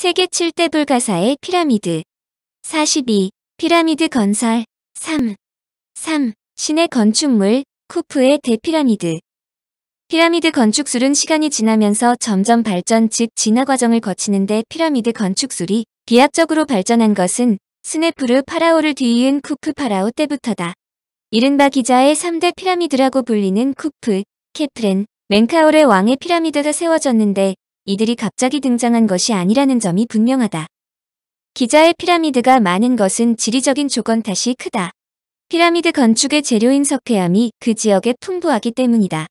세계 7대 불가사의 피라미드 42. 피라미드 건설 3. 3. 신의 건축물 쿠프의 대피라미드 피라미드 건축술은 시간이 지나면서 점점 발전 즉 진화 과정을 거치는데 피라미드 건축술이 비약적으로 발전한 것은 스네프르 파라오를 뒤이은 쿠프 파라오 때부터다. 이른바 기자의 3대 피라미드라고 불리는 쿠프, 케프렌, 멘카올의 왕의 피라미드가 세워졌는데 이들이 갑자기 등장한 것이 아니라는 점이 분명하다. 기자의 피라미드가 많은 것은 지리적인 조건 탓이 크다. 피라미드 건축의 재료인 석회암이 그 지역에 풍부하기 때문이다.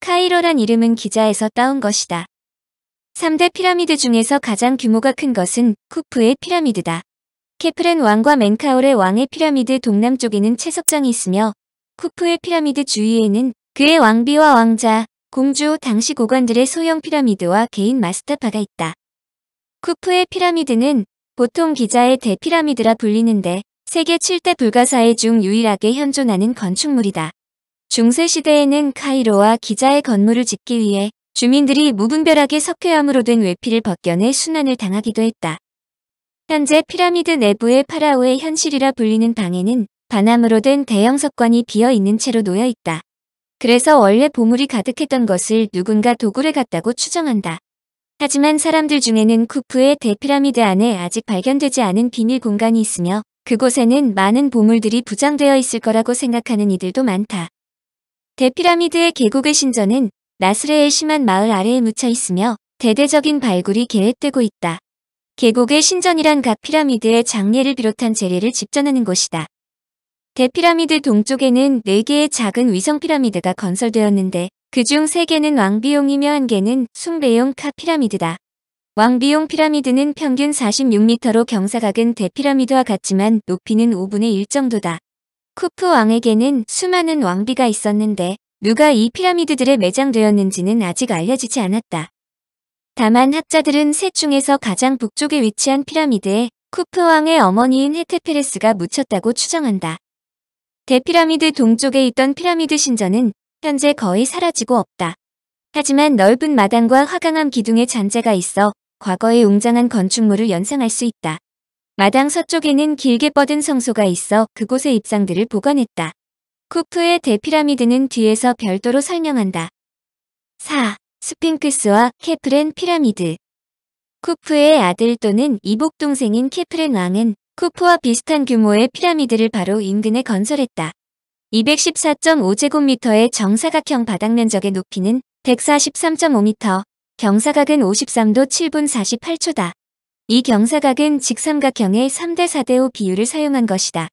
카이로란 이름은 기자에서 따온 것이다. 3대 피라미드 중에서 가장 규모가 큰 것은 쿠프의 피라미드다. 케프렌 왕과 맨카올의 왕의 피라미드 동남쪽에는 채석장이 있으며 쿠프의 피라미드 주위에는 그의 왕비와 왕자, 공주 당시 고관들의 소형 피라미드와 개인 마스터파가 있다. 쿠프의 피라미드는 보통 기자의 대피라미드라 불리는데 세계 7대 불가사의 중 유일하게 현존하는 건축물이다. 중세시대에는 카이로와 기자의 건물을 짓기 위해 주민들이 무분별하게 석회암으로 된 외피를 벗겨내 순환을 당하기도 했다. 현재 피라미드 내부의 파라오의 현실이라 불리는 방에는 반암으로 된 대형 석관이 비어 있는 채로 놓여 있다. 그래서 원래 보물이 가득했던 것을 누군가 도굴해 갔다고 추정한다. 하지만 사람들 중에는 쿠프의 대피라미드 안에 아직 발견되지 않은 비밀 공간이 있으며 그곳에는 많은 보물들이 부장되어 있을 거라고 생각하는 이들도 많다. 대피라미드의 계곡의 신전은 나스레의 심한 마을 아래에 묻혀 있으며 대대적인 발굴이 계획되고 있다. 계곡의 신전이란 각 피라미드의 장례를 비롯한 재례를 집전하는 곳이다. 대피라미드 동쪽에는 4개의 작은 위성 피라미드가 건설되었는데 그 중 3개는 왕비용이며 1개는 숭배용카 피라미드다. 왕비용 피라미드는 평균 46m로 경사각은 대피라미드와 같지만 높이는 5분의 1 정도다. 쿠프 왕에게는 수많은 왕비가 있었는데 누가 이 피라미드들에 매장되었는지는 아직 알려지지 않았다. 다만 학자들은 셋 중에서 가장 북쪽에 위치한 피라미드에 쿠프 왕의 어머니인 헤테페레스가 묻혔다고 추정한다. 대피라미드 동쪽에 있던 피라미드 신전은 현재 거의 사라지고 없다. 하지만 넓은 마당과 화강암 기둥의 잔재가 있어 과거의 웅장한 건축물을 연상할 수 있다. 마당 서쪽에는 길게 뻗은 성소가 있어 그곳의 입상들을 보관했다. 쿠프의 대피라미드는 뒤에서 별도로 설명한다. 4. 스핑크스와 케프렌 피라미드 쿠프의 아들 또는 이복동생인 케프렌 왕은 쿠프와 비슷한 규모의 피라미드를 바로 인근에 건설했다. 214.5제곱미터의 정사각형 바닥면적의 높이는 143.5m, 경사각은 53도 7분 48초다. 이 경사각은 직삼각형의 3대 4대5 비율을 사용한 것이다.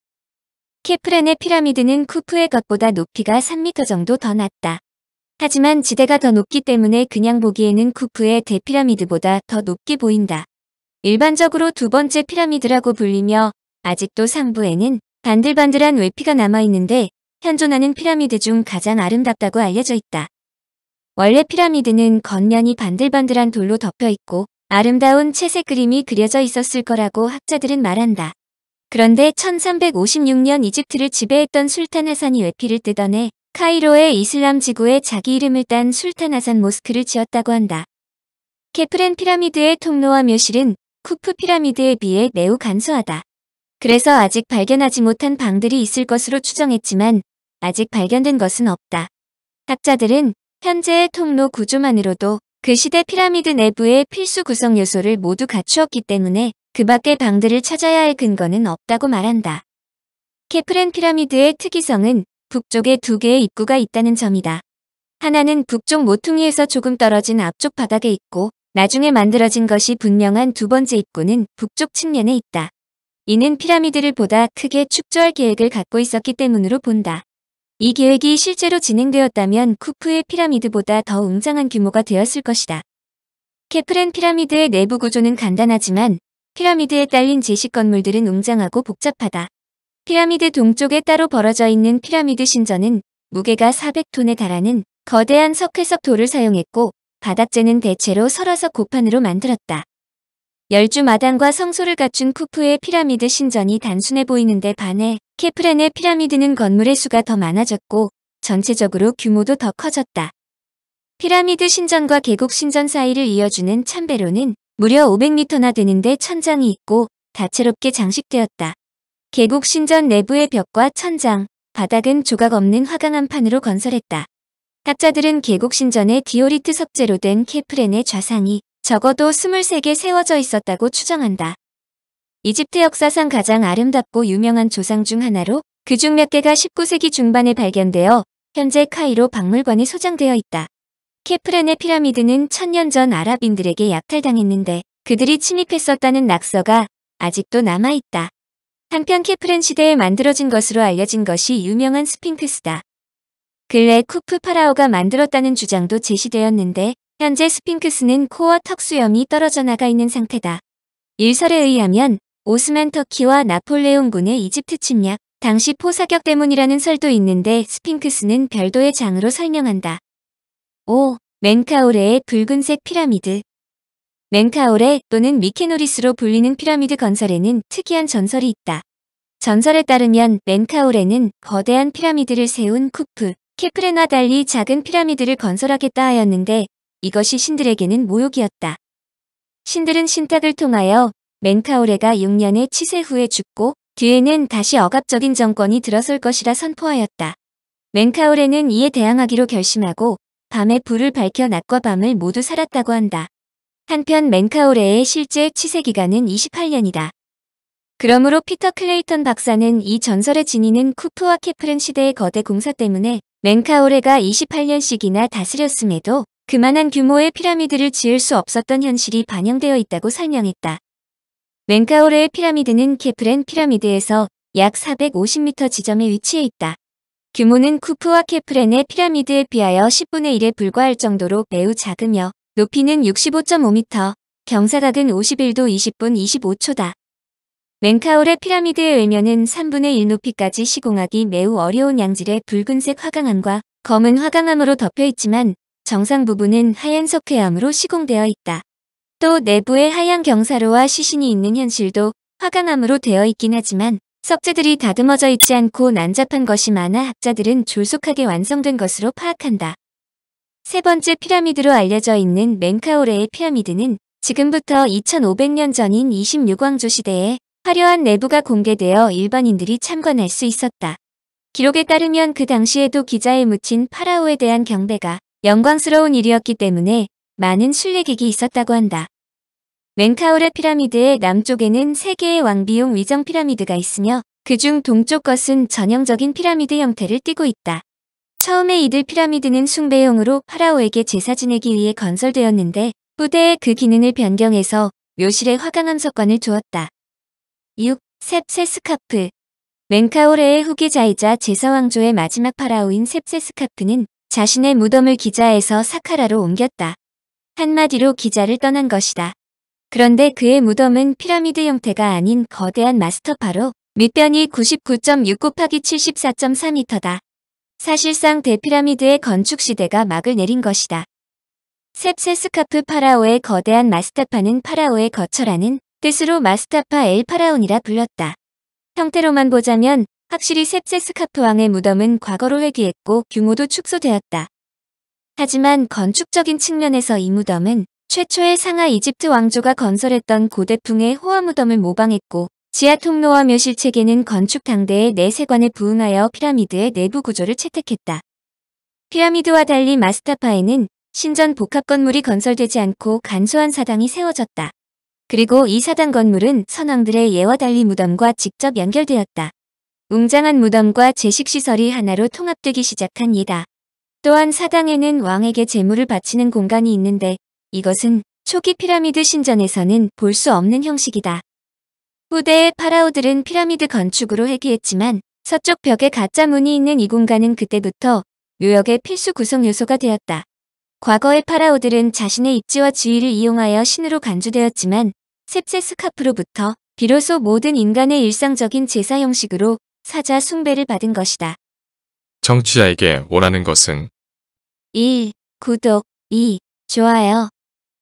케프란의 피라미드는 쿠프의 것보다 높이가 3m 정도 더 낮다. 하지만 지대가 더 높기 때문에 그냥 보기에는 쿠프의 대피라미드보다 더 높게 보인다. 일반적으로 두 번째 피라미드라고 불리며 아직도 상부에는 반들반들한 외피가 남아있는데 현존하는 피라미드 중 가장 아름답다고 알려져 있다. 원래 피라미드는 겉면이 반들반들한 돌로 덮여 있고 아름다운 채색 그림이 그려져 있었을 거라고 학자들은 말한다. 그런데 1356년 이집트를 지배했던 술탄 하산이 외피를 뜯어내 카이로의 이슬람 지구에 자기 이름을 딴 술탄 하산 모스크를 지었다고 한다. 케프렌 피라미드의 통로와 묘실은 쿠프 피라미드에 비해 매우 간소하다. 그래서 아직 발견하지 못한 방들이 있을 것으로 추정했지만 아직 발견된 것은 없다. 학자들은 현재의 통로 구조만으로도 그 시대 피라미드 내부의 필수 구성 요소를 모두 갖추었기 때문에 그 밖의 방들을 찾아야 할 근거는 없다고 말한다. 케프렌 피라미드의 특이성은 북쪽에 두 개의 입구가 있다는 점이다. 하나는 북쪽 모퉁이에서 조금 떨어진 앞쪽 바닥에 있고 나중에 만들어진 것이 분명한 두 번째 입구는 북쪽 측면에 있다. 이는 피라미드를 보다 크게 축조할 계획을 갖고 있었기 때문으로 본다. 이 계획이 실제로 진행되었다면 쿠프의 피라미드보다 더 웅장한 규모가 되었을 것이다. 케프렌 피라미드의 내부 구조는 간단하지만 피라미드에 딸린 제식 건물들은 웅장하고 복잡하다. 피라미드 동쪽에 따로 벌어져 있는 피라미드 신전은 무게가 400톤에 달하는 거대한 석회석 돌을 사용했고 바닥재는 대체로 설화서 고판으로 만들었다. 열주 마당과 성소를 갖춘 쿠프의 피라미드 신전이 단순해 보이는데 반해 케프렌의 피라미드는 건물의 수가 더 많아졌고 전체적으로 규모도 더 커졌다. 피라미드 신전과 계곡 신전 사이를 이어주는 참배로는 무려 500m나 되는데 천장이 있고 다채롭게 장식되었다. 계곡 신전 내부의 벽과 천장, 바닥은 조각 없는 화강암 판으로 건설했다. 학자들은 계곡신전의 디오리트 석재로 된 케프렌의 좌상이 적어도 23개 세워져 있었다고 추정한다. 이집트 역사상 가장 아름답고 유명한 조상 중 하나로 그중 몇 개가 19세기 중반에 발견되어 현재 카이로 박물관에 소장되어 있다. 케프렌의 피라미드는 천년 전 아랍인들에게 약탈당했는데 그들이 침입했었다는 낙서가 아직도 남아있다. 한편 케프렌 시대에 만들어진 것으로 알려진 것이 유명한 스핑크스다. 근래 쿠프 파라오가 만들었다는 주장도 제시되었는데 현재 스핑크스는 코어 턱 수염이 떨어져 나가 있는 상태다. 일설에 의하면 오스만 터키와 나폴레옹군의 이집트 침략, 당시 포사격 때문이라는 설도 있는데 스핑크스는 별도의 장으로 설명한다. 5. 맨카오레의 붉은색 피라미드 맨카오레 또는 미케노리스로 불리는 피라미드 건설에는 특이한 전설이 있다. 전설에 따르면 맨카오레는 거대한 피라미드를 세운 쿠프, 케프렌과 달리 작은 피라미드를 건설하겠다 하였는데 이것이 신들에게는 모욕이었다. 신들은 신탁을 통하여 멘카오레가 6년의 치세 후에 죽고 뒤에는 다시 억압적인 정권이 들어설 것이라 선포하였다. 멘카오레는 이에 대항하기로 결심하고 밤에 불을 밝혀 낮과 밤을 모두 살았다고 한다. 한편 맨카오레의 실제 치세 기간은 28년이다. 그러므로 피터 클레이턴 박사는 이 전설의 진위는 쿠프와 케프른 시대의 거대 공사 때문에 맨카오레가 28년씩이나 다스렸음에도 그만한 규모의 피라미드를 지을 수 없었던 현실이 반영되어 있다고 설명했다. 맨카오레의 피라미드는 케프렌 피라미드에서 약 450m 지점에 위치해 있다. 규모는 쿠프와 케프렌의 피라미드에 비하여 10분의 1에 불과할 정도로 매우 작으며 높이는 65.5m, 경사각은 51도 20분 25초다. 맨카오레 피라미드의 외면은 3분의 1 높이까지 시공하기 매우 어려운 양질의 붉은색 화강암과 검은 화강암으로 덮여 있지만 정상 부분은 하얀 석회암으로 시공되어 있다. 또 내부에 하얀 경사로와 시신이 있는 현실도 화강암으로 되어 있긴 하지만 석재들이 다듬어져 있지 않고 난잡한 것이 많아 학자들은 졸속하게 완성된 것으로 파악한다. 세 번째 피라미드로 알려져 있는 멘카오레의 피라미드는 지금부터 2500년 전인 26왕조 시대에 화려한 내부가 공개되어 일반인들이 참관할 수 있었다. 기록에 따르면 그 당시에도 기자에 묻힌 파라오에 대한 경배가 영광스러운 일이었기 때문에 많은 순례객이 있었다고 한다. 맨카우라 피라미드의 남쪽에는 세개의 왕비용 위정 피라미드가 있으며 그 중 동쪽 것은 전형적인 피라미드 형태를 띠고 있다. 처음에 이들 피라미드는 숭배용으로 파라오에게 제사 지내기 위해 건설되었는데 후대에 그 기능을 변경해서 묘실에 화강암석관을 두었다. 6. 셉세 스카프 멘카오레의 후계자이자 제사왕조의 마지막 파라오인 셉세 스카프는 자신의 무덤을 기자에서 사카라로 옮겼다. 한마디로 기자를 떠난 것이다. 그런데 그의 무덤은 피라미드 형태가 아닌 거대한 마스터파로 밑변이 99.6 곱하기 74.4m다. 사실상 대피라미드의 건축 시대가 막을 내린 것이다. 셉세스카프 파라오의 거대한 마스터파는 파라오의 거처라는 뜻으로 마스타파 엘 파라온이라 불렸다. 형태로만 보자면 확실히 셉세스카프 왕의 무덤은 과거로 회귀했고 규모도 축소되었다. 하지만 건축적인 측면에서 이 무덤은 최초의 상하 이집트 왕조가 건설했던 고대풍의 호화 무덤을 모방했고 지하 통로와 묘실 체계는 건축 당대의 내세관에 네 부응하여 피라미드의 내부 구조를 채택했다. 피라미드와 달리 마스타파에는 신전 복합 건물이 건설되지 않고 간소한 사당이 세워졌다. 그리고 이 사당 건물은 선왕들의 예와 달리 무덤과 직접 연결되었다. 웅장한 무덤과 제식시설이 하나로 통합되기 시작한 이다. 또한 사당에는 왕에게 재물을 바치는 공간이 있는데 이것은 초기 피라미드 신전에서는 볼 수 없는 형식이다. 후대의 파라오들은 피라미드 건축으로 회귀했지만 서쪽 벽에 가짜 문이 있는 이 공간은 그때부터 묘역의 필수 구성 요소가 되었다. 과거의 파라오들은 자신의 입지와 지위를 이용하여 신으로 간주되었지만 셉세 스카프로부터 비로소 모든 인간의 일상적인 제사 형식으로 사자 숭배를 받은 것이다. 정치자에게 원하는 것은 1. 구독 2. 좋아요